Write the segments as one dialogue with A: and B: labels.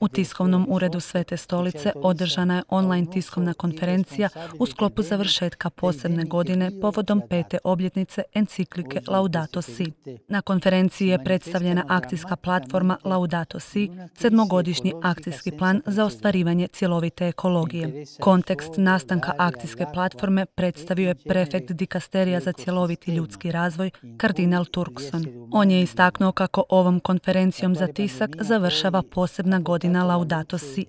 A: U tiskovnom uredu Svete stolice održana je online tiskovna konferencija u sklopu završetka posebne godine povodom pete obljetnice enciklike Laudato Si. Na konferenciji je predstavljena akcijska platforma Laudato Si, sedmogodišnji akcijski plan za ostvarivanje cjelovite ekologije. Kontekst nastanka akcijske platforme predstavio je prefekt dikasterija za cjeloviti ljudski razvoj, kardinal Turkson. On je istaknuo kako ovom konferencijom za tisak završio završava posebna godina Laudato Si.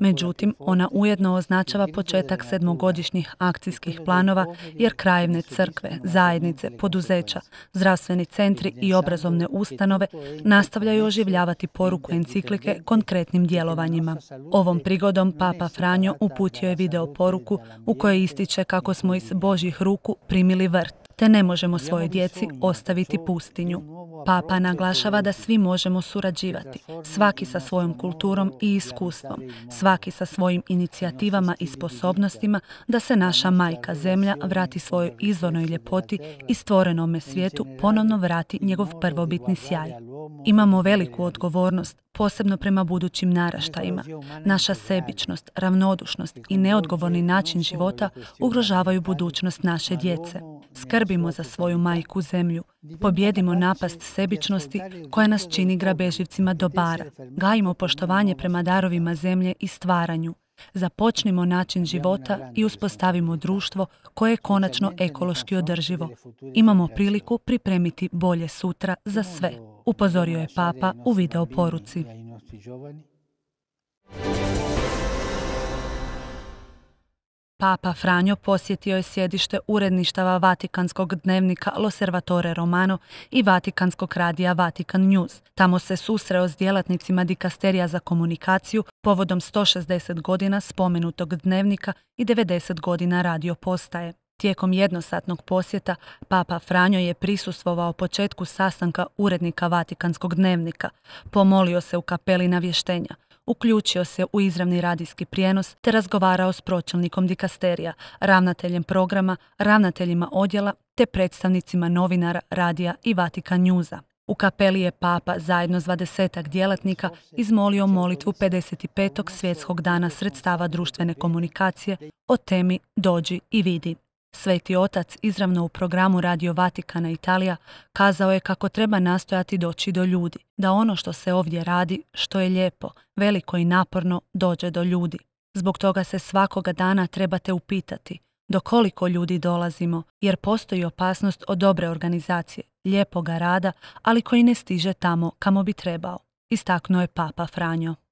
A: Međutim, ona ujedno označava početak sedmogodišnjih akcijskih planova jer krajevne crkve, zajednice, poduzeća, zdravstveni centri i obrazovne ustanove nastavljaju oživljavati poruku enciklike konkretnim djelovanjima. Ovom prigodom Papa Franjo uputio je video poruku u kojoj ističe kako smo iz Božjih ruku primili vrt te ne možemo svojoj djeci ostaviti pustinju. Papa naglašava da svi možemo surađivati, svaki sa svojom kulturom i iskustvom, svaki sa svojim inicijativama i sposobnostima da se naša majka zemlja vrati svojoj izvornoj ljepoti i stvorenome svijetu ponovno vrati njegov prvobitni sjaj. Imamo veliku odgovornost, posebno prema budućim naraštajima. Naša sebičnost, ravnodušnost i neodgovorni način života ugrožavaju budućnost naše djece. Ono Skrbimo za svoju majku zemlju, pobjedimo napast sebičnosti koja nas čini grabeživcima dobara, gajimo poštovanje prema darovima zemlje i stvaranju, Započnimo način života i uspostavimo društvo koje je konačno ekološki održivo. Imamo priliku pripremiti bolje sutra za sve upozorio je papa u video poruci. Papa Franjo posjetio je sjedište uredništava Vatikanskog dnevnika L'Osservatore Romano i Vatikanskog radija Vatican News. Tamo se susreo s djelatnicima Dikasterija za komunikaciju povodom 160 godina spomenutog dnevnika i 90 godina radio postaje. Tijekom jednosatnog posjeta Papa Franjo je prisustvovao početku sastanka urednika Vatikanskog dnevnika, pomolio se u kapeli navještenja, uključio se u izravni radijski prijenos te razgovarao s pročelnikom dikasterija, ravnateljem programa, ravnateljima odjela te predstavnicima novinara, radija i Vatikan Njuza. U kapeli je papa zajedno s dvadesetak djelatnika izmolio molitvu 55. svjetskog dana sredstava društvene komunikacije o temi Dođi i vidi. Sveti otac izravno u programu Radio Vatikana Italija kazao je kako treba nastojati doći do ljudi, da ono što se ovdje radi, što je lijepo, veliko i naporno, dođe do ljudi. Zbog toga se svakoga dana trebate upitati do koliko ljudi dolazimo, jer postoji opasnost od dobre organizacije, lijepoga rada, ali koji ne stiže tamo kamo bi trebao, istaknuo je Papa Franjo.